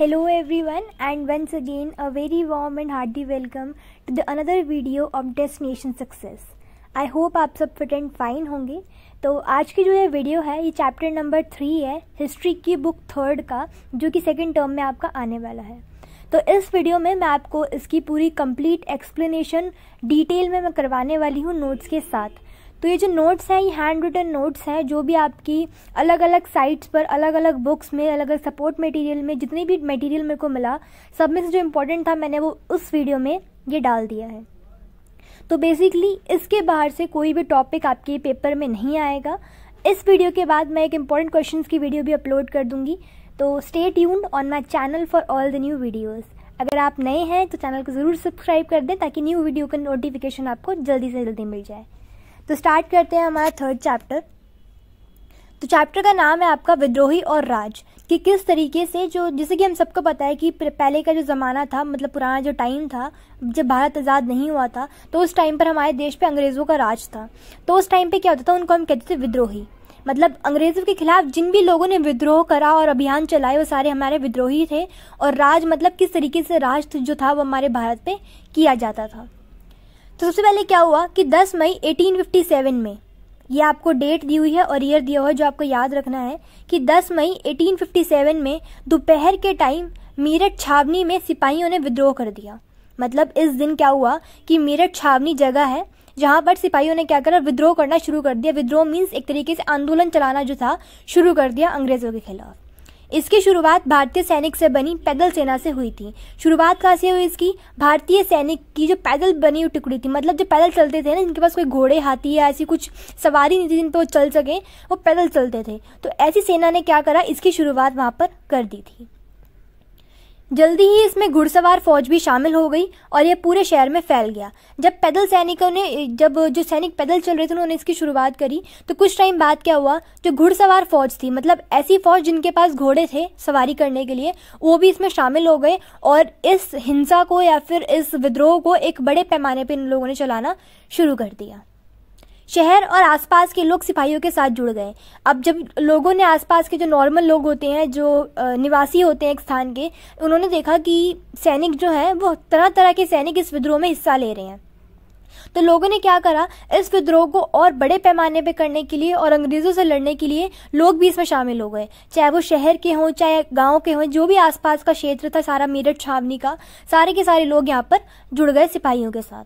hello Hello everyone and once again a very warm and hearty welcome to the another video of destination success I hope आप सब fit and fine होंगे तो आज की जो ये वीडियो है ये चैप्टर नंबर थ्री है हिस्ट्री की बुक थर्ड का जो कि सेकेंड टर्म में आपका आने वाला है तो इस वीडियो में मैं आपको इसकी पूरी कंप्लीट एक्सप्लेनेशन डिटेल में मैं करवाने वाली हूँ नोट्स के साथ तो ये जो नोट्स हैं ये हैंड रिटन नोट्स हैं जो भी आपकी अलग अलग साइट्स पर अलग अलग बुक्स में अलग अलग सपोर्ट मटेरियल में जितने भी मटेरियल मेरे को मिला सब में से जो इम्पोर्टेंट था मैंने वो उस वीडियो में ये डाल दिया है तो बेसिकली इसके बाहर से कोई भी टॉपिक आपके पेपर में नहीं आएगा इस वीडियो के बाद मैं एक इम्पॉर्टेंट क्वेश्चन की वीडियो भी अपलोड कर दूंगी तो stay tuned on my channel for all the new videos अगर आप नए हैं तो चैनल को ज़रूर सब्सक्राइब कर दें ताकि न्यू वीडियो का नोटिफिकेशन आपको जल्दी से जल्दी मिल जाए तो स्टार्ट करते हैं हमारा थर्ड चैप्टर तो चैप्टर का नाम है आपका विद्रोही और राज कि किस तरीके से जो जैसे कि हम सबको पता है कि पहले का जो ज़माना था मतलब पुराना जो टाइम था जब भारत आज़ाद नहीं हुआ था तो उस टाइम पर हमारे देश पे अंग्रेज़ों का राज था तो उस टाइम पे क्या होता था उनको हम कहते थे विद्रोही मतलब अंग्रेज़ों के खिलाफ जिन भी लोगों ने विद्रोह करा और अभियान चलाए वो सारे हमारे विद्रोही थे और राज मतलब किस तरीके से राज जो था वो हमारे भारत पे किया जाता था तो सबसे पहले क्या हुआ कि 10 मई 1857 में ये आपको डेट दी हुई है और ईयर दिया हुआ है जो आपको याद रखना है कि 10 मई 1857 में दोपहर के टाइम मीरठ छावनी में सिपाहियों ने विद्रोह कर दिया मतलब इस दिन क्या हुआ कि मीरठ छावनी जगह है जहां पर सिपाहियों ने क्या करा विद्रोह करना शुरू कर दिया विद्रोह मीन्स एक तरीके से आंदोलन चलाना जो था शुरू कर दिया अंग्रेजों के खिलाफ इसकी शुरुआत भारतीय सैनिक से बनी पैदल सेना से हुई थी शुरुआत कहाँ से हुई इसकी भारतीय सैनिक की जो पैदल बनी हुई टुकड़ी थी मतलब जो पैदल चलते थे ना जिनके पास कोई घोड़े हाथी या ऐसी कुछ सवारी नहीं थी जिन पर वो चल सकें वो पैदल चलते थे तो ऐसी सेना ने क्या करा इसकी शुरुआत वहाँ पर कर दी थी जल्दी ही इसमें घुड़सवार फौज भी शामिल हो गई और यह पूरे शहर में फैल गया जब पैदल सैनिकों ने जब जो सैनिक पैदल चल रहे थे उन्होंने इसकी शुरुआत करी तो कुछ टाइम बाद क्या हुआ जो घुड़सवार फौज थी मतलब ऐसी फौज जिनके पास घोड़े थे सवारी करने के लिए वो भी इसमें शामिल हो गए और इस हिंसा को या फिर इस विद्रोह को एक बड़े पैमाने पर इन लोगों ने चलाना शुरू कर दिया शहर और आसपास के लोग सिपाहियों के साथ जुड़ गए अब जब लोगों ने आसपास के जो नॉर्मल लोग होते हैं जो निवासी होते हैं एक स्थान के उन्होंने देखा कि सैनिक जो हैं वो तरह तरह के सैनिक इस विद्रोह में हिस्सा ले रहे हैं तो लोगों ने क्या करा इस विद्रोह को और बड़े पैमाने पर करने के लिए और अंग्रेजों से लड़ने के लिए लोग भी इसमें शामिल हो गए चाहे वो शहर के हों चाहे गांव के हों जो भी आसपास का क्षेत्र था सारा मेरठ छावनी का सारे के सारे लोग यहाँ पर जुड़ गए सिपाहियों के साथ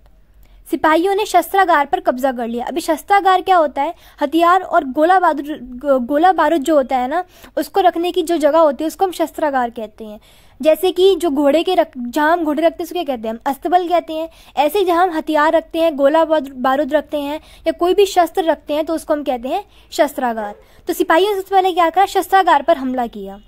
सिपाहियों ने शस्त्रागार पर कब्जा कर लिया अभी शस्त्रागार क्या होता है हथियार और गोला बारूद गोला बारूद जो होता है ना उसको रखने की जो जगह होती है उसको हम शस्त्रागार कहते हैं जैसे कि जो घोड़े के रख जहाँ हम घोड़े रखते हैं उसको क्या कहते हैं हम अस्तबल कहते हैं ऐसे जहाँ हम हथियार रखते हैं गोला बारूद रखते हैं या कोई भी शस्त्र रखते हैं तो उसको हम कहते हैं शस्त्रागार तो सिपाहियों ने सबसे पहले क्या करा शस्त्रागार पर हमला किया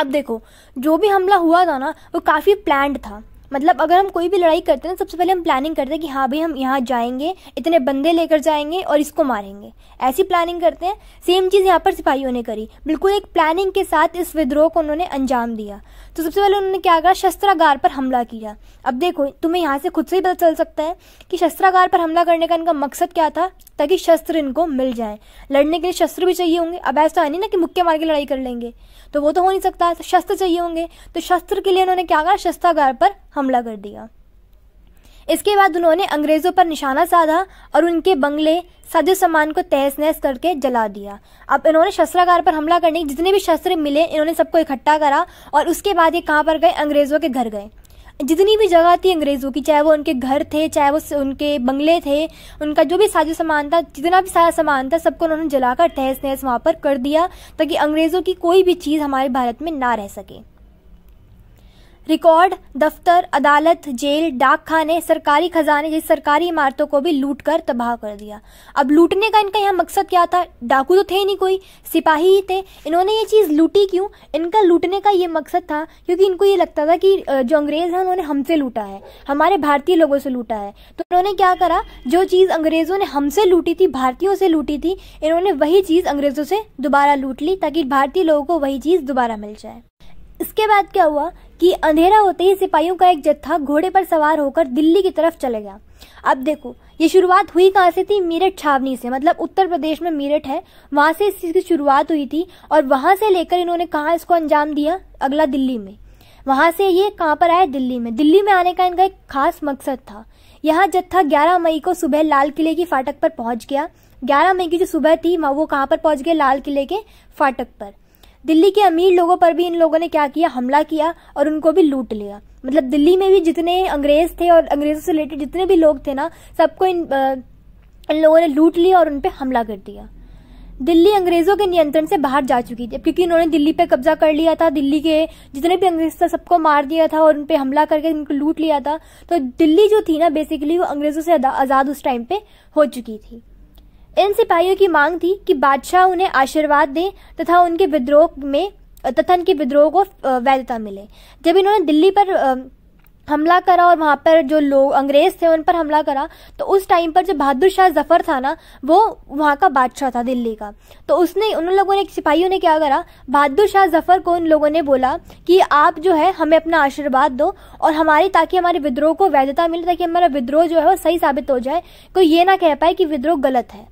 अब देखो जो भी हमला हुआ था ना वो काफ़ी प्लान्ड था मतलब अगर हम कोई भी लड़ाई करते हैं ना तो सबसे पहले हम प्लानिंग करते हैं कि हाँ भाई हम यहाँ जाएंगे इतने बंदे लेकर जाएंगे और इसको मारेंगे ऐसी प्लानिंग करते हैं सेम चीज़ यहाँ पर सिपाहियों ने करी बिल्कुल एक प्लानिंग के साथ इस विद्रोह को उन्होंने अंजाम दिया तो सबसे पहले उन्होंने क्या करा शस्त्रागार पर हमला किया अब देखो तुम्हें यहाँ से खुद से ही पता चल सकता है कि शस्त्रागार पर हमला करने का इनका मकसद क्या था ताकि शस्त्र इनको मिल जाए लड़ने के लिए शस्त्र भी चाहिए होंगे अब ऐसा है नहीं ना कि मुक्के मार के लड़ाई कर लेंगे तो वो तो हो नहीं सकता तो शस्त्र चाहिए होंगे तो शस्त्र के लिए उन्होंने क्या करा शस्त्रागार पर हमला कर दिया इसके बाद उन्होंने अंग्रेज़ों पर निशाना साधा और उनके बंगले साजो सामान को तहस नहस करके जला दिया अब इन्होंने शस्त्रागार पर हमला करने जितने भी शस्त्र मिले इन्होंने सबको इकट्ठा करा और उसके बाद ये कहाँ पर गए अंग्रेज़ों के घर गए जितनी भी जगह थी अंग्रेज़ों की चाहे वो उनके घर थे चाहे वो उनके बंगले थे उनका जो भी साजो सामान था जितना भी सारा सामान था सबको उन्होंने जलाकर तहस नहस वहाँ पर कर दिया ताकि अंग्रेज़ों की कोई भी चीज़ हमारे भारत में ना रह सके रिकॉर्ड दफ्तर अदालत जेल डाक खाने सरकारी खजाने जैसी सरकारी इमारतों को भी लूट कर तबाह कर दिया अब लूटने का इनका यहाँ मकसद क्या था डाकू तो थे नहीं कोई सिपाही ही थे इन्होंने ये चीज़ लूटी क्यों इनका लूटने का ये मकसद था क्योंकि इनको ये लगता था कि जो अंग्रेज़ हैं उन्होंने हमसे लूटा है हमारे भारतीय लोगों से लूटा है तो उन्होंने क्या करा जो चीज़ अंग्रेज़ों ने हमसे लूटी थी भारतीयों से लूटी थी इन्होंने वही चीज़ अंग्रेज़ों से दोबारा लूट ली ताकि भारतीय लोगों को वही चीज़ दोबारा मिल जाए इसके बाद क्या हुआ कि अंधेरा होते ही सिपाहियों का एक जत्था घोड़े पर सवार होकर दिल्ली की तरफ चले गया अब देखो ये शुरुआत हुई कहाँ से थी मेरठ छावनी से मतलब उत्तर प्रदेश में मेरठ है वहां से इस चीज की शुरुआत हुई थी और वहां से लेकर इन्होंने कहा इसको अंजाम दिया अगला दिल्ली में वहां से ये कहाँ पर आए दिल्ली में दिल्ली में आने का इनका एक खास मकसद था यहाँ जत्था 11 मई को सुबह लाल किले की फाटक पर पहुंच गया 11 मई की जो सुबह थी वो कहाँ पर पहुंच गए लाल किले के फाटक पर दिल्ली के अमीर लोगों पर भी इन लोगों ने क्या किया हमला किया और उनको भी लूट लिया मतलब दिल्ली में भी जितने अंग्रेज थे और अंग्रेजों से रिलेटेड जितने भी लोग थे ना सबको इन इन लोगों ने लूट लिया और उन पर हमला कर दिया दिल्ली अंग्रेजों के नियंत्रण से बाहर जा चुकी थी क्योंकि उन्होंने दिल्ली पे कब्जा कर लिया था दिल्ली के जितने भी अंग्रेज था सबको मार दिया था और उन हमला करके उनको लूट लिया था तो दिल्ली जो थी ना बेसिकली वो अंग्रेजों से आज़ाद उस टाइम पे हो चुकी थी इन सिपाहियों की मांग थी कि बादशाह उन्हें आशीर्वाद दें तथा उनके विद्रोह में तथा उनके विद्रोह को वैधता मिले जब इन्होंने दिल्ली पर हमला करा और वहाँ पर जो लोग अंग्रेज थे उन पर हमला करा तो उस टाइम पर जो बहादुर शाह जफर था ना वो वहाँ का बादशाह था दिल्ली का तो उसने उन लोगों ने सिपाहियों ने क्या करा बहादुर शाह जफर को उन लोगों ने बोला कि आप जो है हमें अपना आशीर्वाद दो और हमारे ताकि हमारे विद्रोह को वैधता मिले ताकि हमारा विद्रोह जो है वो सही साबित हो जाए कोई ये ना कह पाए कि विद्रोह गलत है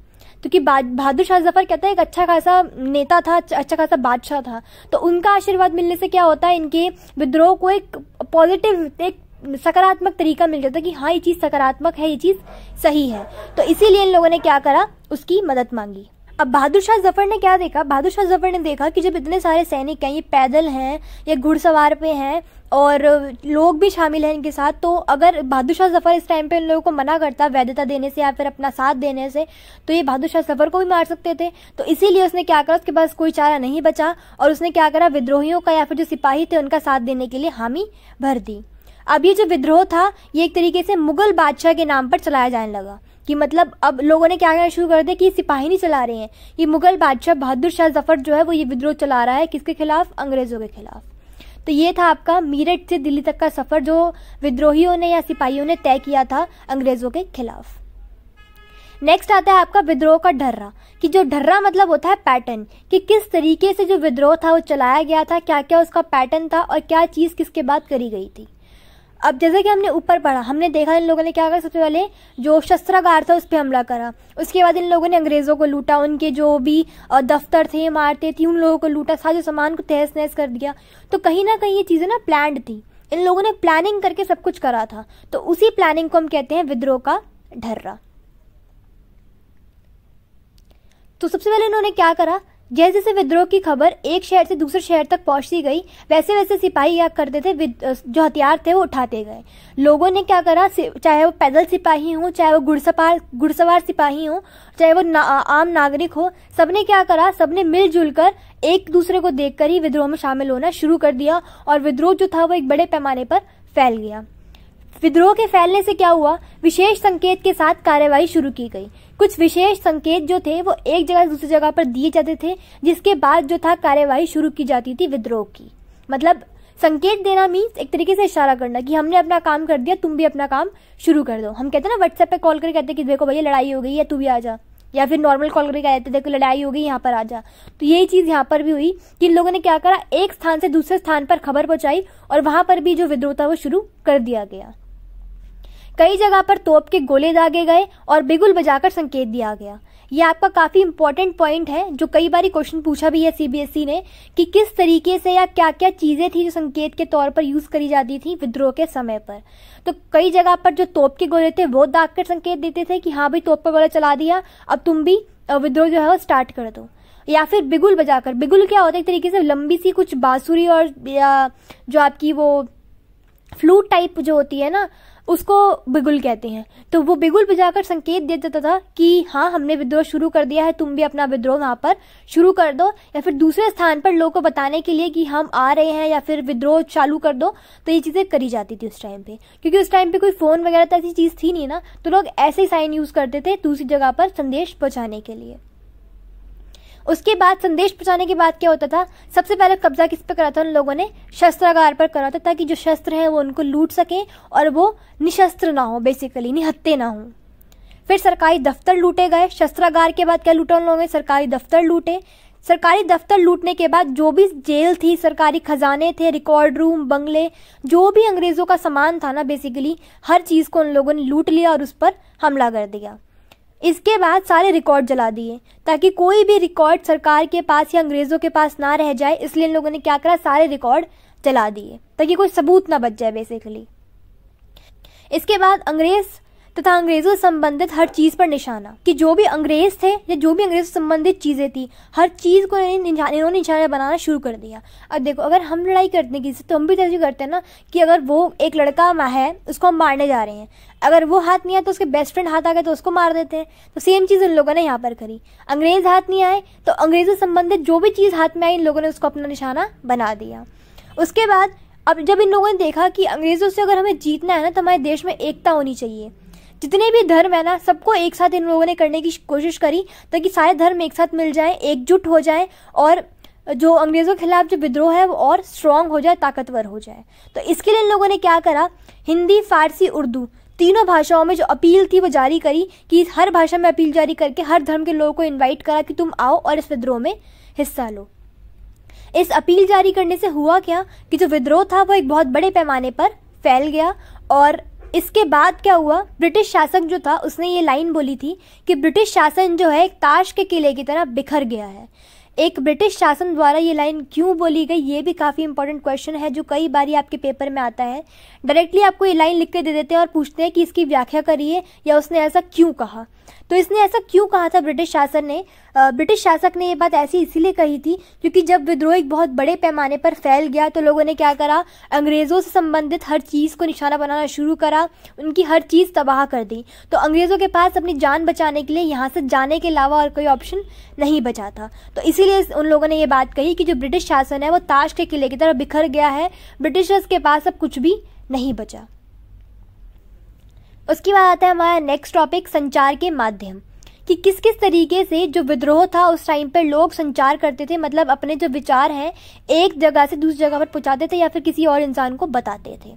क्योंकि बहादुर शाह जफर कहते हैं एक अच्छा खासा नेता था अच्छा खासा बादशाह था तो उनका आशीर्वाद मिलने से क्या होता है इनके विद्रोह को एक पॉजिटिव एक सकारात्मक तरीका मिल जाता है कि हाँ ये चीज़ सकारात्मक है ये चीज़ सही है तो इसीलिए इन लोगों ने क्या करा उसकी मदद मांगी अब बहादुर शाह जफर ने क्या देखा बहादुर शाह जफर ने देखा कि जब इतने सारे सैनिक हैं ये पैदल हैं या घुड़सवार पे हैं और लोग भी शामिल हैं इनके साथ तो अगर बहादुर शाह जफर इस टाइम पे इन लोगों को मना करता वैधता देने से या फिर अपना साथ देने से तो ये बहादुर शाह जफर को भी मार सकते थे तो इसीलिए उसने क्या करा उसके पास कोई चारा नहीं बचा और उसने क्या करा विद्रोहियों का या फिर जो सिपाही थे उनका साथ देने के लिए हामी भर दी अब ये जो विद्रोह था ये एक तरीके से मुगल बादशाह के नाम पर चलाया जाने लगा कि मतलब अब लोगों ने क्या कहना शुरू कर दिया कि ये सिपाही नहीं चला रहे हैं ये मुगल बादशाह बहादुर शाह जफर जो है वो ये विद्रोह चला रहा है किसके खिलाफ अंग्रेजों के खिलाफ तो ये था आपका मीरठ से दिल्ली तक का सफर जो विद्रोहियों ने या सिपाहियों ने तय किया था अंग्रेजों के खिलाफ नेक्स्ट आता है आपका विद्रोह का ढर्रा कि जो ढर्रा मतलब होता है पैटर्न कि किस तरीके से जो विद्रोह था वो चलाया गया था क्या क्या उसका पैटर्न था और क्या चीज किसके बाद करी गई थी अब जैसे कि हमने ऊपर पढ़ा हमने देखा इन लोगों ने क्या कर सबसे पहले जो शस्त्रागार था उस पर हमला करा उसके बाद इन लोगों ने अंग्रेज़ों को लूटा उनके जो भी दफ्तर थे इमारतें थी उन लोगों को लूटा सारे सामान को तहस नहस कर दिया तो कहीं ना कहीं ये चीज़ें ना प्लान थी इन लोगों ने प्लानिंग करके सब कुछ करा था तो उसी प्लानिंग को हम कहते हैं विद्रोह का ढर्रा तो सबसे पहले इन्होंने क्या करा जैसे जैसे विद्रोह की खबर एक शहर से दूसरे शहर तक पहुंचती गई वैसे वैसे सिपाही क्या करते थे जो हथियार थे वो उठाते गए लोगों ने क्या करा चाहे वो पैदल सिपाही हो चाहे वो घुड़सवार घुड़सवार सिपाही हो चाहे वो ना, आम नागरिक हो सबने क्या करा सबने मिलजुल कर एक दूसरे को देख ही विद्रोह में शामिल होना शुरू कर दिया और विद्रोह जो था वो एक बड़े पैमाने पर फैल गया विद्रोह के फैलने से क्या हुआ विशेष संकेत के साथ कार्यवाही शुरू की गई कुछ विशेष संकेत जो थे वो एक जगह से दूसरी जगह पर दिए जाते थे जिसके बाद जो था कार्यवाही शुरू की जाती थी विद्रोह की मतलब संकेत देना मीन्स एक तरीके से इशारा करना कि हमने अपना काम कर दिया तुम भी अपना काम शुरू कर दो हम कहते हैं ना व्हाट्सएप पे कॉल करके कहते हैं कि देखो भैया लड़ाई हो गई है तू भी आ जा या फिर नॉर्मल कॉल करके कहते देखो लड़ाई हो गई यहाँ पर आ जा तो यही चीज़ यहाँ पर भी हुई कि इन लोगों ने क्या करा एक स्थान से दूसरे स्थान पर खबर पहुंचाई और वहां पर भी जो विद्रोह था वो शुरू कर दिया गया कई जगह पर तोप के गोले दागे गए और बिगुल बजाकर संकेत दिया गया ये आपका काफ़ी इंपॉर्टेंट पॉइंट है जो कई बार क्वेश्चन पूछा भी है सीबीएसई e ने कि किस तरीके से या क्या क्या चीज़ें थी जो संकेत के तौर पर यूज़ करी जाती थी विद्रोह के समय पर तो कई जगह पर जो तोप के गोले थे वो दाग कर संकेत देते थे कि हाँ भाई तोप का गोला चला दिया अब तुम भी विद्रोह जो है वो स्टार्ट कर दो या फिर बिगुल बजाकर बिगुल क्या होता है एक तरीके से लंबी सी कुछ बांसुरी और या जो आपकी वो फ्लूट टाइप जो होती है ना उसको बिगुल कहते हैं तो वो बिगुल बजाकर संकेत दे देता था कि हाँ हमने विद्रोह शुरू कर दिया है तुम भी अपना विद्रोह वहां पर शुरू कर दो या फिर दूसरे स्थान पर लोगों को बताने के लिए कि हम आ रहे हैं या फिर विद्रोह चालू कर दो तो ये चीज़ें करी जाती थी उस टाइम पे क्योंकि उस टाइम पे कोई फ़ोन वगैरह तो ऐसी चीज़ थी नहीं ना तो लोग ऐसे ही साइन यूज़ करते थे दूसरी जगह पर संदेश पहुंचाने के लिए उसके बाद संदेश पहुंचाने के बाद क्या होता था सबसे पहले कब्जा किस पर करा था उन लोगों ने शस्त्रागार पर करा था ताकि जो शस्त्र है वो उनको लूट सकें और वो निशस्त्र ना हो बेसिकली निहत्ते ना हो फिर सरकारी दफ्तर लूटे गए शस्त्रागार के बाद क्या लूटा उन लोगों ने सरकारी दफ्तर लूटे सरकारी दफ्तर लूटने के बाद जो भी जेल थी सरकारी खजाने थे रिकॉर्ड रूम बंगले जो भी अंग्रेज़ों का सामान था ना बेसिकली हर चीज़ को उन लोगों ने लूट लिया और उस पर हमला कर दिया इसके बाद सारे रिकॉर्ड जला दिए ताकि कोई भी रिकॉर्ड सरकार के पास या अंग्रेज़ों के पास ना रह जाए इसलिए इन लोगों ने क्या करा सारे रिकॉर्ड जला दिए ताकि कोई सबूत ना बच जाए बेसिकली इसके बाद अंग्रेज़ तथा अंग्रेजों से संबंधित हर चीज पर निशाना कि जो भी अंग्रेज थे या जो भी अंग्रेजों से संबंधित चीजें थी हर चीज को इन्होंने निशाना बनाना शुरू कर दिया अब देखो अगर हम लड़ाई करते हैं किसी तो हम भी तैसे करते हैं ना कि अगर वो एक लड़का है उसको हम मारने जा रहे हैं अगर वो हाथ नहीं आए तो उसके बेस्ट फ्रेंड हाथ आ गए तो उसको मार देते हैं तो सेम चीज़ उन लोगों ने यहाँ पर करी अंग्रेज हाथ नहीं आए तो अंग्रेजों से संबंधित जो भी चीज़ हाथ में आई इन लोगों ने उसको अपना निशाना बना दिया उसके बाद अब जब इन लोगों ने देखा कि अंग्रेज़ों से अगर हमें जीतना है ना तो हमारे देश में एकता होनी चाहिए जितने भी धर्म है ना सबको एक साथ इन लोगों ने करने की कोशिश करी ताकि सारे धर्म एक साथ मिल जाए एकजुट हो जाए और जो अंग्रेज़ों के खिलाफ जो विद्रोह है वो और स्ट्रांग हो जाए ताकतवर हो जाए तो इसके लिए इन लोगों ने क्या करा हिंदी फारसी उर्दू तीनों भाषाओं में जो अपील थी वो जारी करी कि हर भाषा में अपील जारी करके हर धर्म के लोगों को इनवाइट करा कि तुम आओ और इस विद्रोह में हिस्सा लो इस अपील जारी करने से हुआ क्या कि जो विद्रोह था वो एक बहुत बड़े पैमाने पर फैल गया और इसके बाद क्या हुआ ब्रिटिश शासक जो था उसने ये लाइन बोली थी कि ब्रिटिश शासन जो है एक ताश के किले की तरह बिखर गया है एक ब्रिटिश शासन द्वारा ये लाइन क्यों बोली गई ये भी काफ़ी इंपॉर्टेंट क्वेश्चन है जो कई बार ही आपके पेपर में आता है डायरेक्टली आपको ये लाइन लिख के दे देते हैं और पूछते हैं कि इसकी व्याख्या करिए या उसने ऐसा क्यों कहा तो इसने ऐसा क्यों कहा था ब्रिटिश शासन ने ब्रिटिश शासक ने ये बात ऐसी इसीलिए कही थी क्योंकि जब विद्रोह एक बहुत बड़े पैमाने पर फैल गया तो लोगों ने क्या करा अंग्रेज़ों से संबंधित हर चीज़ को निशाना बनाना शुरू करा उनकी हर चीज़ तबाह कर दी तो अंग्रेज़ों के पास अपनी जान बचाने के लिए यहाँ से जाने के अलावा और कोई ऑप्शन नहीं बचा था तो इसीलिए उन लोगों ने ये बात कही कि जो ब्रिटिश शासन है वो ताश के किले की तरफ बिखर गया है ब्रिटिशर्स के पास अब कुछ भी नहीं बचा उसके बाद आता है हमारा नेक्स्ट टॉपिक संचार के माध्यम कि किस किस तरीके से जो विद्रोह था उस टाइम पर लोग संचार करते थे मतलब अपने जो विचार हैं एक जगह से दूसरी जगह पर पहुंचाते थे या फिर किसी और इंसान को बताते थे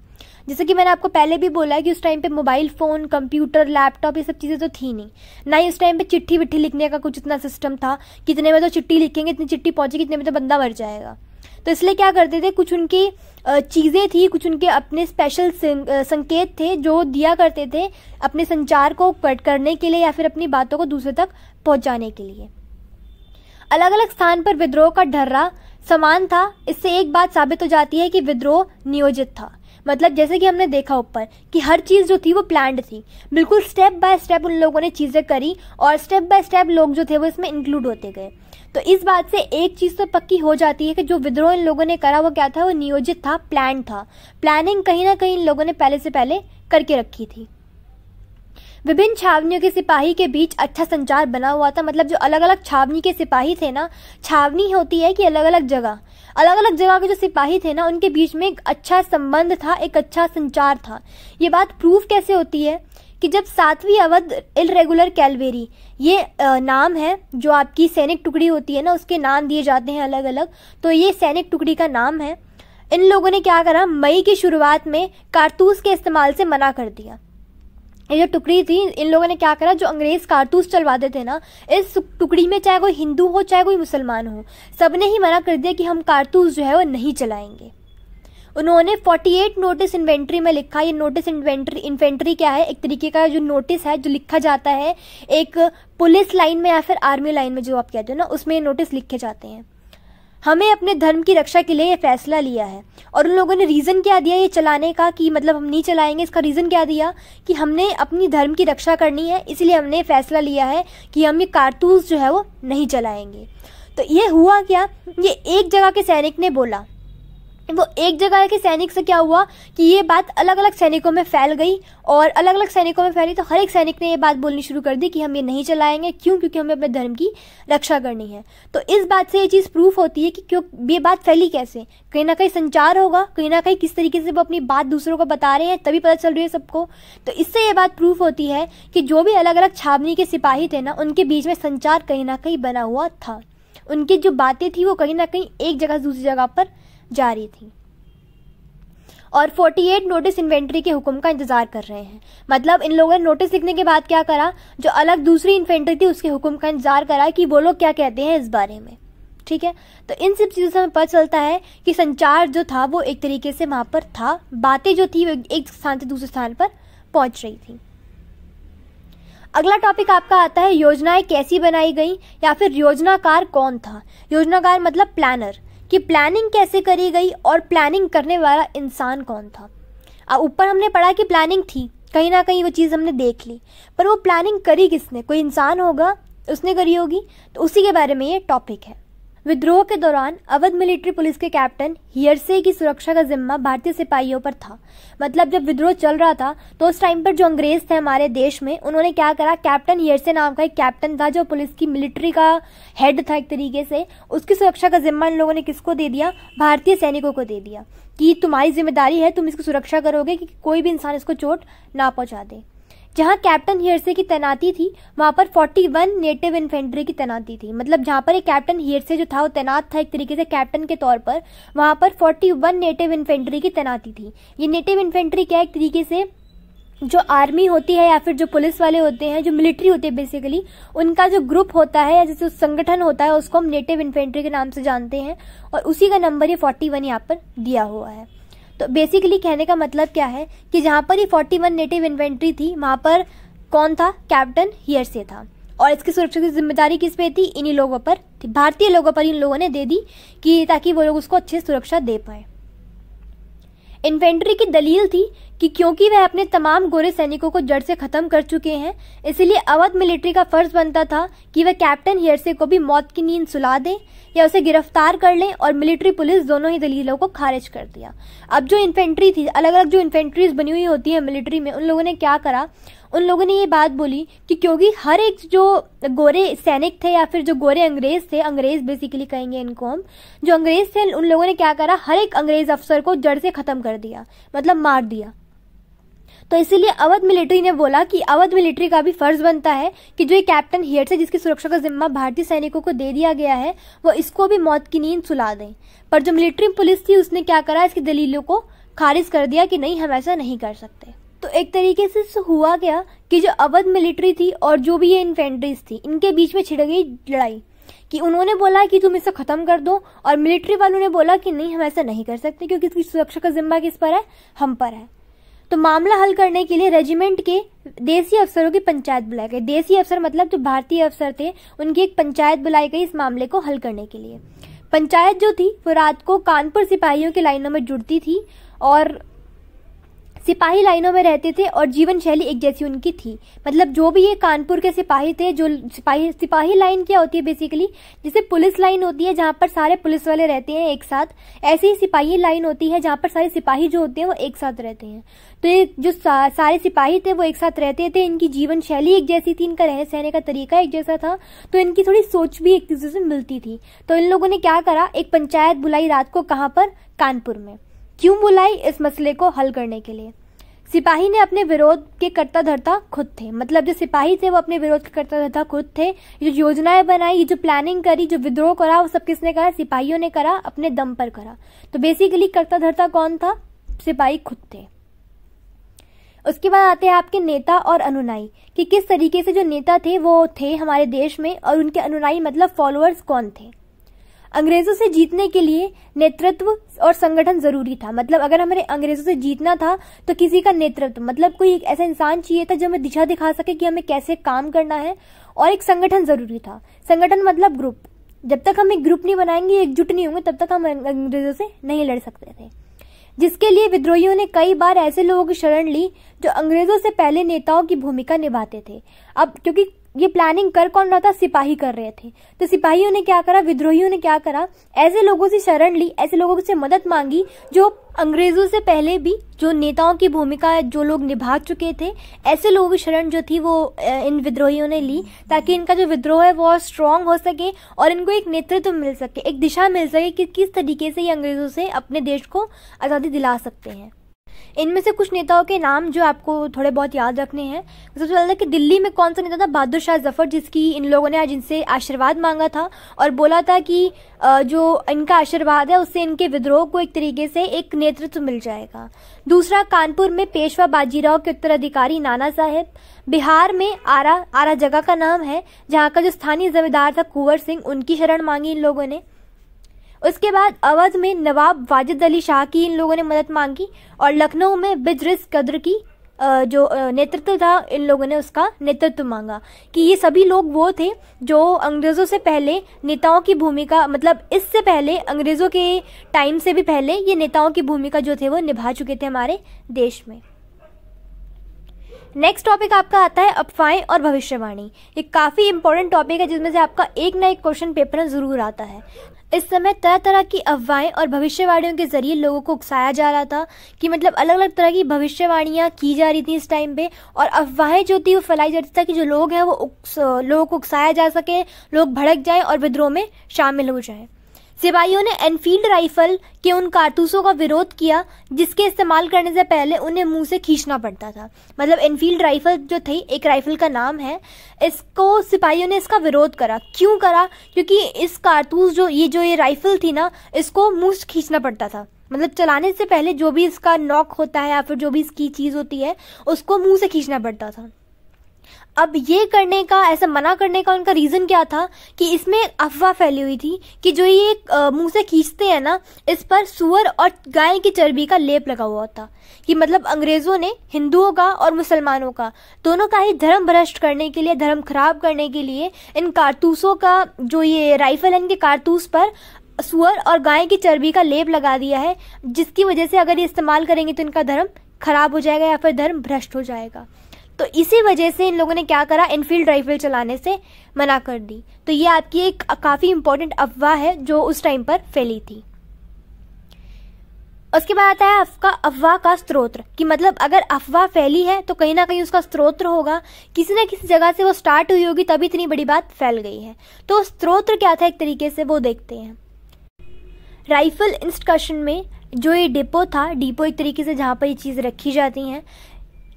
जैसे कि मैंने आपको पहले भी बोला है कि उस टाइम पे मोबाइल फ़ोन कंप्यूटर लैपटॉप ये सब चीज़ें तो थी नहीं ना ही उस टाइम पे चिट्ठी विट्ठी लिखने का कुछ इतना सिस्टम था कितने में तो चिट्ठी लिखेंगे इतनी चिट्ठी पहुंचेगी इतने में तो बंदा मर जाएगा तो इसलिए क्या करते थे कुछ उनकी चीज़ें थी कुछ उनके अपने स्पेशल संकेत थे जो दिया करते थे अपने संचार को कट करने के लिए या फिर अपनी बातों को दूसरे तक पहुंचाने के लिए अलग अलग स्थान पर विद्रोह का ढर्रा समान था इससे एक बात साबित हो जाती है कि विद्रोह नियोजित था मतलब जैसे कि हमने देखा ऊपर कि हर चीज़ जो थी वो प्लान्ड थी बिल्कुल स्टेप बाय स्टेप उन लोगों ने चीज़ें करी और स्टेप बाय स्टेप लोग जो थे वो इसमें इंक्लूड होते गए तो इस बात से एक चीज तो पक्की हो जाती है कि जो विद्रोह इन लोगों ने करा वो क्या था वो नियोजित था प्लान था प्लानिंग कहीं ना कहीं इन लोगों ने पहले से पहले करके रखी थी विभिन्न छावनियों के सिपाही के बीच अच्छा संचार बना हुआ था मतलब जो अलग अलग छावनी के सिपाही थे ना छावनी होती है कि अलग अलग जगह अलग अलग जगह के जो सिपाही थे ना उनके बीच में एक अच्छा संबंध था एक अच्छा संचार था ये बात प्रूफ कैसे होती है कि जब सातवीं अवध इलरेगुलर कैलवेरी ये नाम है जो आपकी सैनिक टुकड़ी होती है ना उसके नाम दिए जाते हैं अलग अलग तो ये सैनिक टुकड़ी का नाम है इन लोगों ने क्या करा मई की शुरुआत में कारतूस के इस्तेमाल से मना कर दिया ये जो टुकड़ी थी इन लोगों ने क्या करा जो अंग्रेज कारतूस चलवाते थे ना इस टुकड़ी में चाहे कोई हिंदू हो चाहे कोई मुसलमान हो सबने ही मना कर दिया कि हम कारतूस जो है वो नहीं चलाएंगे उन्होंने 48 नोटिस इन्वेंट्री में लिखा ये नोटिस इन्वेंट्री इन्वेंट्री क्या है एक तरीके का जो नोटिस है जो लिखा जाता है एक पुलिस लाइन में या फिर आर्मी लाइन में जो आप कहते हो ना उसमें ये नोटिस लिखे जाते हैं हमें अपने धर्म की रक्षा के लिए ये फैसला लिया है और उन लोगों ने रीज़न क्या दिया ये चलाने का कि मतलब हम नहीं चलाएंगे इसका रीज़न क्या दिया कि हमने अपनी धर्म की रक्षा करनी है इसलिए हमने फैसला लिया है कि हम ये कारतूस जो है वो नहीं चलाएंगे तो ये हुआ क्या ये एक जगह के सैनिक ने बोला वो एक जगह के सैनिक से क्या हुआ कि ये बात अलग अलग सैनिकों में फैल गई और अलग अलग सैनिकों में फैली तो हर एक सैनिक ने ये बात बोलनी शुरू कर दी कि हम ये नहीं चलाएंगे क्यों क्योंकि हमें अपने धर्म की रक्षा करनी है तो इस बात से ये चीज़ प्रूफ होती है कि क्यों ये बात फैली कैसे कहीं ना कहीं संचार होगा कहीं ना कहीं किस तरीके से वो अपनी बात दूसरों को बता रहे हैं तभी पता चल रही है सबको तो इससे ये बात प्रूफ होती है कि जो भी अलग अलग छावनी के सिपाही थे ना उनके बीच में संचार कहीं ना कहीं बना हुआ था उनकी जो बातें थी वो कहीं ना कहीं एक जगह से दूसरी जगह पर जारी थी और 48 नोटिस इन्वेंट्री के हुक्म का इंतजार कर रहे हैं मतलब इन लोगों ने नोटिस लिखने के बाद क्या करा जो अलग दूसरी इन्वेंट्री थी उसके हुक्म का इंतजार करा कि वो लोग क्या कहते हैं इस बारे में ठीक है तो इन सब चीज़ों से हमें पता चलता है कि संचार जो था वो एक तरीके से वहाँ पर था बातें जो थी वो एक स्थान से दूसरे स्थान पर पहुँच रही थी अगला टॉपिक आपका आता है योजनाएं कैसी बनाई गई या फिर योजनाकार कौन था योजनाकार मतलब प्लानर कि प्लानिंग कैसे करी गई और प्लानिंग करने वाला इंसान कौन था अब ऊपर हमने पढ़ा कि प्लानिंग थी कहीं ना कहीं वो चीज़ हमने देख ली पर वो प्लानिंग करी किसने कोई इंसान होगा उसने करी होगी तो उसी के बारे में ये टॉपिक है विद्रोह के दौरान अवध मिलिट्री पुलिस के कैप्टन हियरसे की सुरक्षा का जिम्मा भारतीय सिपाहियों पर था मतलब जब विद्रोह चल रहा था तो उस टाइम पर जो अंग्रेज थे हमारे देश में उन्होंने क्या करा कैप्टन हियरसे नाम का एक कैप्टन था जो पुलिस की मिलिट्री का हेड था एक तरीके से उसकी सुरक्षा का जिम्मा इन लोगों ने किसको दे दिया भारतीय सैनिकों को दे दिया कि तुम्हारी जिम्मेदारी है तुम इसकी सुरक्षा करोगे कि कोई भी इंसान इसको चोट ना पहुंचा दे जहां कैप्टन हियरसे की तैनाती थी वहां पर 41 नेटिव इन्फेंट्री की तैनाती थी मतलब जहां पर एक कैप्टन हियरसे जो था वो तैनात था एक तरीके से कैप्टन के तौर पर वहां पर 41 नेटिव इन्फेंट्री की तैनाती थी ये नेटिव इन्फेंट्री क्या एक तरीके से जो आर्मी होती है या फिर जो पुलिस वाले होते हैं जो मिलिट्री होती है बेसिकली उनका जो ग्रुप होता है या जैसे संगठन होता है उसको हम नेटिव इन्फेंट्री के नाम से जानते हैं और उसी का नंबर ये 41 यहाँ पर दिया हुआ है तो बेसिकली कहने का मतलब क्या है कि जहाँ पर ये 41 नेटिव इन्वेंट्री थी वहाँ पर कौन था कैप्टन हियर से था और इसकी सुरक्षा की जिम्मेदारी किस पे थी इन्हीं लोगों पर थी भारतीय लोगों पर इन लोगों ने दे दी कि ताकि वो लोग उसको अच्छी सुरक्षा दे पाए इन्वेंट्री की दलील थी कि क्योंकि वह अपने तमाम गोरे सैनिकों को जड़ से खत्म कर चुके हैं इसलिए अवध मिलिट्री का फर्ज बनता था कि वह कैप्टन हेरसे को भी मौत की नींद सुला दें या उसे गिरफ्तार कर लें और मिलिट्री पुलिस दोनों ही दलीलों को खारिज कर दिया अब जो इन्फेंट्री थी अलग अलग जो इन्फेंट्रीज बनी हुई होती है मिलिट्री में उन लोगों ने क्या करा उन लोगों ने ये बात बोली कि क्योंकि हर एक जो गोरे सैनिक थे या फिर जो गोरे अंग्रेज थे अंग्रेज बेसिकली कहेंगे इनको हम जो अंग्रेज थे उन लोगों ने क्या करा हर एक अंग्रेज अफसर को जड़ से खत्म कर दिया मतलब मार दिया तो इसीलिए अवध मिलिट्री ने बोला कि अवध मिलिट्री का भी फर्ज बनता है कि जो ये कैप्टन हेड है जिसकी सुरक्षा का जिम्मा भारतीय सैनिकों को दे दिया गया है वो इसको भी मौत की नींद सुला दें पर जो मिलिट्री पुलिस थी उसने क्या करा इसकी दलीलों को खारिज कर दिया कि नहीं हम ऐसा नहीं कर सकते तो एक तरीके से हुआ क्या कि जो अवध मिलिट्री थी और जो भी ये इन्फेंट्रीज थी इनके बीच में छिड़ गई लड़ाई कि उन्होंने बोला कि तुम इसे खत्म कर दो और मिलिट्री वालों ने बोला कि नहीं हम ऐसा नहीं कर सकते क्योंकि इसकी सुरक्षा का जिम्मा किस पर है हम पर है तो मामला हल करने के लिए रेजिमेंट के देसी अफसरों की पंचायत बुलाई गई देसी अफसर मतलब जो भारतीय अफसर थे उनकी एक पंचायत बुलाई गई इस मामले को हल करने के लिए पंचायत जो थी वो रात को कानपुर सिपाहियों की लाइनों में जुड़ती थी और सिपाही लाइनों में रहते थे और जीवन शैली एक जैसी उनकी थी मतलब जो भी ये कानपुर के सिपाही थे जो सिपाही सिपाही लाइन क्या होती है बेसिकली जैसे पुलिस लाइन होती है जहाँ पर सारे पुलिस वाले रहते हैं एक साथ ऐसी ही सिपाही लाइन होती है जहाँ पर सारे सिपाही जो होते हैं वो एक साथ रहते हैं तो ये जो सा, सारे सिपाही थे वो एक साथ रहते थे इनकी जीवन शैली एक जैसी थी इनका रहने सहने का तरीका एक जैसा था तो इनकी थोड़ी सोच भी एक दूसरे से मिलती थी तो इन लोगों ने क्या करा एक पंचायत बुलाई रात को कहाँ पर कानपुर में क्यों बुलाई इस मसले को हल करने के लिए सिपाही ने अपने विरोध के कर्ता धरता खुद थे मतलब जो सिपाही थे वो अपने विरोध के कर्ता धरता खुद थे जो योजनाएं बनाई जो प्लानिंग करी जो विद्रोह करा वो सब किसने करा सिपाहियों ने करा अपने दम पर करा तो बेसिकली कर्ता धरता कौन था सिपाही खुद थे उसके बाद आते हैं आपके नेता और अनुनाई कि किस तरीके से जो नेता थे वो थे हमारे देश में और उनके अनुनाई मतलब फॉलोअर्स कौन थे अंग्रेजों से जीतने के लिए नेतृत्व और संगठन जरूरी था मतलब अगर हमें अंग्रेजों से जीतना था तो किसी का नेतृत्व मतलब कोई एक ऐसा इंसान चाहिए था जो हमें दिशा दिखा सके कि हमें कैसे काम करना है और एक संगठन जरूरी था संगठन मतलब ग्रुप जब तक हम एक ग्रुप नहीं बनाएंगे एकजुट नहीं होंगे तब तक हम अंग्रेजों से नहीं लड़ सकते थे जिसके लिए विद्रोहियों ने कई बार ऐसे लोगों की शरण ली जो अंग्रेजों से पहले नेताओं की भूमिका निभाते थे अब क्योंकि ये प्लानिंग कर कौन रहा था सिपाही कर रहे थे तो सिपाहियों ने क्या करा विद्रोहियों ने क्या करा ऐसे लोगों से शरण ली ऐसे लोगों से मदद मांगी जो अंग्रेजों से पहले भी जो नेताओं की भूमिका जो लोग निभा चुके थे ऐसे लोगों की शरण जो थी वो इन विद्रोहियों ने ली ताकि इनका जो विद्रोह है वो स्ट्रांग हो सके और इनको एक नेतृत्व मिल सके एक दिशा मिल सके कि किस तरीके से ये अंग्रेजों से अपने देश को आज़ादी दिला सकते हैं इनमें से कुछ नेताओं के नाम जो आपको थोड़े बहुत याद रखने हैं सबसे पहले कि दिल्ली में कौन सा नेता था बहादुर शाह जफर जिसकी इन लोगों ने आज इनसे आशीर्वाद मांगा था और बोला था कि जो इनका आशीर्वाद है उससे इनके विद्रोह को एक तरीके से एक नेतृत्व मिल जाएगा दूसरा कानपुर में पेशवा बाजीराव के उत्तराधिकारी नाना साहेब बिहार में आरा आरा जगह का नाम है जहाँ का जो स्थानीय जमींदार था कुंवर सिंह उनकी शरण मांगी इन लोगों ने उसके बाद अवध में नवाब वाजिद अली शाह की इन लोगों ने मदद मांगी और लखनऊ में बिजरिस कद्र की जो नेतृत्व था इन लोगों ने उसका नेतृत्व मांगा कि ये सभी लोग वो थे जो अंग्रेज़ों से पहले नेताओं की भूमिका मतलब इससे पहले अंग्रेज़ों के टाइम से भी पहले ये नेताओं की भूमिका जो थे वो निभा चुके थे हमारे देश में नेक्स्ट टॉपिक आपका आता है अफवाहें और भविष्यवाणी ये काफ़ी इंपॉर्टेंट टॉपिक है जिसमें से आपका एक ना एक क्वेश्चन पेपर ज़रूर आता है इस समय तरह तरह की अफवाहें और भविष्यवाणियों के जरिए लोगों को उकसाया जा रहा था कि मतलब अलग अलग तरह की भविष्यवाणियाँ की जा रही थी इस टाइम पे और अफवाहें जो थी वो फैलाई जा रही थी ताकि जो लोग हैं वो लोगों को उकसाया जा सके लोग भड़क जाएं और विद्रोह में शामिल हो जाए सिपाहियों ने एनफील्ड राइफल के उन कारतूसों का विरोध किया जिसके इस्तेमाल करने से पहले उन्हें मुंह से खींचना पड़ता था मतलब एनफील्ड राइफल जो थी एक राइफल का नाम है इसको सिपाहियों ने इसका विरोध करा क्यों करा क्योंकि इस कारतूस जो ये जो ये राइफल थी ना इसको मुंह से खींचना पड़ता था मतलब चलाने से पहले जो भी इसका नॉक होता है या फिर जो भी इसकी चीज़ होती है उसको मुंह से खींचना पड़ता था अब ये करने का ऐसा मना करने का उनका रीज़न क्या था कि इसमें अफवाह फैली हुई थी कि जो ये मुंह से खींचते हैं ना इस पर सुअर और गाय की चर्बी का लेप लगा हुआ था कि मतलब अंग्रेज़ों ने हिंदुओं का और मुसलमानों का दोनों का ही धर्म भ्रष्ट करने के लिए धर्म खराब करने के लिए इन कारतूसों का जो ये राइफल है इनके कारतूस पर सुअर और गाय की चर्बी का लेप लगा दिया है जिसकी वजह से अगर ये इस्तेमाल करेंगे तो इनका धर्म खराब हो जाएगा या फिर धर्म भ्रष्ट हो जाएगा तो इसी वजह से इन लोगों ने क्या करा इनफील्ड राइफल चलाने से मना कर दी तो ये आपकी एक काफ़ी इंपॉर्टेंट अफवाह है जो उस टाइम पर फैली थी उसके बाद आता है आपका अफवाह का स्रोत कि मतलब अगर अफवाह फैली है तो कहीं ना कहीं उसका स्रोत होगा किसी ना किसी जगह से वो स्टार्ट हुई होगी तभी इतनी बड़ी बात फैल गई है तो स्रोत क्या था एक तरीके से वो देखते हैं राइफल इंस्ट्रक्शन में जो ये डिपो था डिपो एक तरीके से जहाँ पर ये चीज़ रखी जाती हैं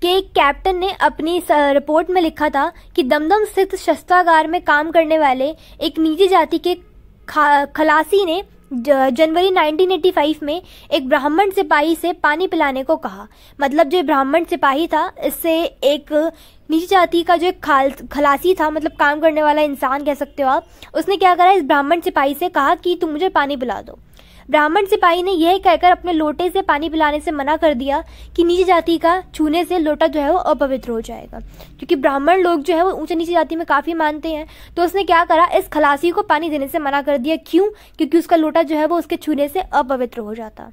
कि एक कैप्टन ने अपनी रिपोर्ट में लिखा था कि दमदम स्थित शस्त्रागार में काम करने वाले एक निजी जाति के खलासी ने जनवरी 1985 में एक ब्राह्मण सिपाही से पानी पिलाने को कहा मतलब जो ब्राह्मण सिपाही था इससे एक निजी जाति का जो एक खाल खलासी था मतलब काम करने वाला इंसान कह सकते हो आप उसने क्या करा इस ब्राह्मण सिपाही से कहा कि तुम मुझे पानी पिला दो ब्राह्मण सिपाही ने यह कहकर अपने लोटे से पानी पिलाने से मना कर दिया कि नीचे जाति का छूने से लोटा जो है वो अपवित्र हो जाएगा क्योंकि ब्राह्मण लोग जो है वो ऊंचे नीचे जाति में काफ़ी मानते हैं तो उसने क्या करा इस खलासी को पानी देने से मना कर दिया क्यों क्योंकि उसका लोटा जो है वो उसके छूने से अपवित्र हो जाता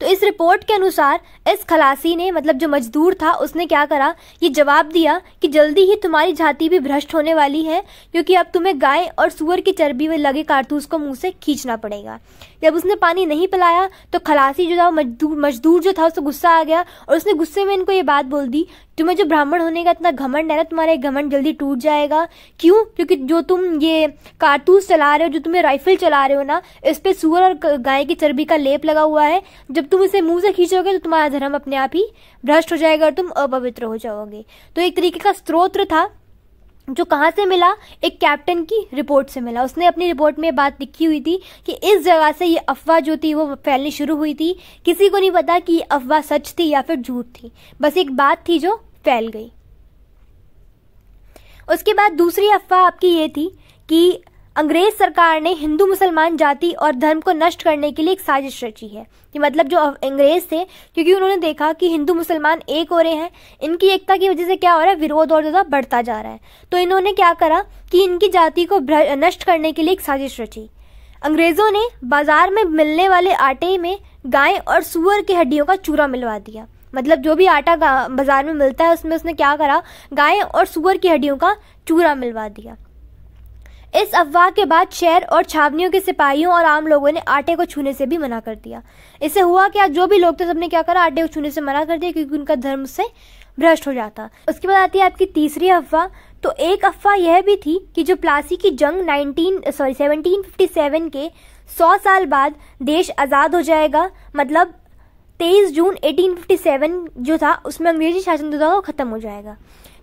तो इस रिपोर्ट के अनुसार इस खलासी ने मतलब जो मजदूर था उसने क्या करा ये जवाब दिया कि जल्दी ही तुम्हारी झांती भी भ्रष्ट होने वाली है क्योंकि अब तुम्हें गाय और सुअर की चर्बी में लगे कारतूस को मुंह से खींचना पड़ेगा जब उसने पानी नहीं पिलाया तो खलासी जो था मजदूर जो था उसको गुस्सा आ गया और उसने गुस्से में इनको ये बात बोल दी तुम्हें जो ब्राह्मण होने का इतना घमंड है ना तुम्हारा ये घमंड जल्दी टूट जाएगा क्यों क्योंकि जो तुम ये कारतूस चला रहे हो जो तुम्हें राइफल चला रहे हो ना इस पे सुअर और गाय की चर्बी का लेप लगा हुआ है जब तुम इसे मुंह से खींचोगे तो तुम्हारा धर्म अपने आप ही भ्रष्ट हो जाएगा और तुम अपवित्र हो जाओगे तो एक तरीके का स्त्रोत्र था जो कहाँ से मिला एक कैप्टन की रिपोर्ट से मिला उसने अपनी रिपोर्ट में बात लिखी हुई थी कि इस जगह से ये अफवाह जो थी वो फैलनी शुरू हुई थी किसी को नहीं पता कि ये अफवाह सच थी या फिर झूठ थी बस एक बात थी जो फैल गई उसके बाद दूसरी अफवाह आपकी ये थी कि अंग्रेज सरकार ने हिंदू मुसलमान जाति और धर्म को नष्ट करने के लिए एक साजिश रची है कि मतलब जो अंग्रेज थे क्योंकि उन्होंने देखा कि हिंदू मुसलमान एक हो रहे हैं इनकी एकता की वजह से क्या हो रहा है विरोध और ज़्यादा बढ़ता जा रहा है तो इन्होंने क्या करा कि इनकी जाति को नष्ट करने के लिए एक साजिश रची अंग्रेज़ों ने बाजार में मिलने वाले आटे में गाय और सुअर की हड्डियों का चूरा मिलवा दिया मतलब जो भी आटा बाजार में मिलता है उसमें उसने क्या करा गाय और सुअर की हड्डियों का चूरा मिलवा दिया इस अफवाह के बाद शहर और छावनियों के सिपाहियों और आम लोगों ने आटे को छूने से भी मना कर दिया इससे हुआ क्या जो भी लोग थे सबने क्या करा आटे को छूने से मना कर दिया क्योंकि उनका धर्म उससे भ्रष्ट हो जाता उसके बाद आती है आपकी तीसरी अफवाह तो एक अफवाह यह भी थी कि जो प्लासी की जंग 19 सॉरी 1757 के 100 साल बाद देश आज़ाद हो जाएगा मतलब 23 जून 1857 जो था उसमें अंग्रेजी शासन जो था वो खत्म हो जाएगा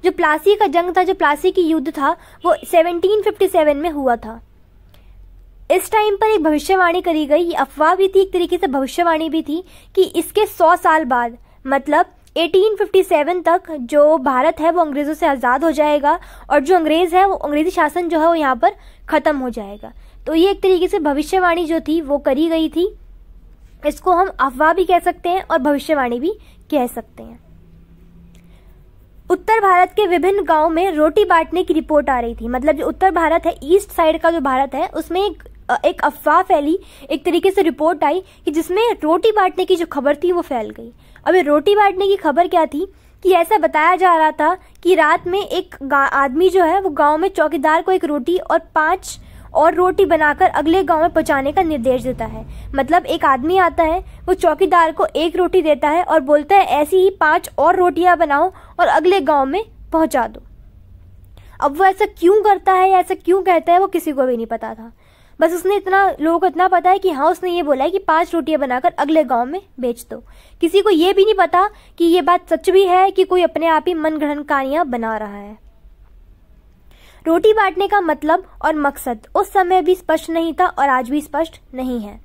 जो प्लासी का जंग था जो प्लासी की युद्ध था वो 1757 में हुआ था इस टाइम पर एक भविष्यवाणी करी गई ये अफवाह भी थी एक तरीके से भविष्यवाणी भी थी कि इसके 100 साल बाद मतलब 1857 तक जो भारत है वो अंग्रेज़ों से आज़ाद हो जाएगा और जो अंग्रेज़ है वो अंग्रेज़ी शासन जो है वो यहाँ पर ख़त्म हो जाएगा तो ये एक तरीके से भविष्यवाणी जो थी वो करी गई थी इसको हम अफवाह भी कह सकते हैं और भविष्यवाणी भी कह सकते हैं उत्तर भारत के विभिन्न गाँव में रोटी बांटने की रिपोर्ट आ रही थी मतलब जो उत्तर भारत है ईस्ट साइड का जो भारत है उसमें एक एक अफवाह फैली एक तरीके से रिपोर्ट आई कि जिसमें रोटी बांटने की जो खबर थी वो फैल गई अब रोटी बांटने की खबर क्या थी कि ऐसा बताया जा रहा था कि रात में एक आदमी जो है वो गांव में चौकीदार को एक रोटी और पांच और रोटी बनाकर अगले गांव में पहुंचाने का निर्देश देता है मतलब एक आदमी आता है वो चौकीदार को एक रोटी देता है और बोलता है ऐसी ही पांच और रोटियां बनाओ और अगले गांव में पहुंचा दो अब वो ऐसा क्यों करता है या ऐसा क्यों कहता है वो किसी को भी नहीं पता था बस उसने इतना लोगों को इतना पता है कि हाँ उसने ये बोला है कि पांच रोटियां बनाकर अगले गांव में बेच दो किसी को ये भी नहीं पता कि ये बात सच भी है कि कोई अपने आप ही मन मनगढ़ंत कहानियां बना रहा है रोटी बांटने का मतलब और मकसद उस समय भी स्पष्ट नहीं था और आज भी स्पष्ट नहीं है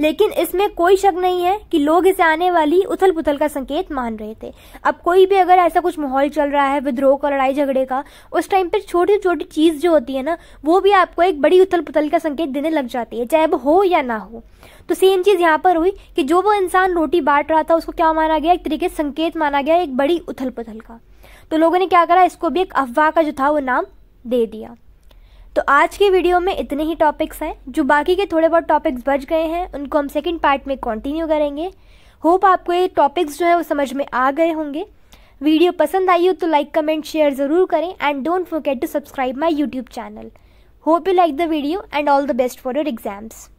लेकिन इसमें कोई शक नहीं है कि लोग इसे आने वाली उथल पुथल का संकेत मान रहे थे अब कोई भी अगर ऐसा कुछ माहौल चल रहा है विद्रोह का लड़ाई झगड़े का उस टाइम पर छोटी छोटी चीज जो होती है ना वो भी आपको एक बड़ी उथल पुथल का संकेत देने लग जाती है चाहे वो हो या ना हो तो सेम चीज यहाँ पर हुई कि जो वो इंसान रोटी बांट रहा था उसको क्या माना गया एक तरीके से संकेत माना गया एक बड़ी उथल पुथल का तो लोगों ने क्या करा इसको भी एक अफवाह का जो था वो नाम दे दिया तो आज के वीडियो में इतने ही टॉपिक्स हैं जो बाकी के थोड़े बहुत टॉपिक्स बच गए हैं उनको हम सेकेंड पार्ट में कंटिन्यू करेंगे होप आपको ये टॉपिक्स जो है वो समझ में आ गए होंगे वीडियो पसंद आई हो तो लाइक कमेंट शेयर ज़रूर करें and don't forget to subscribe my YouTube channel hope you like the video and all the best for your exams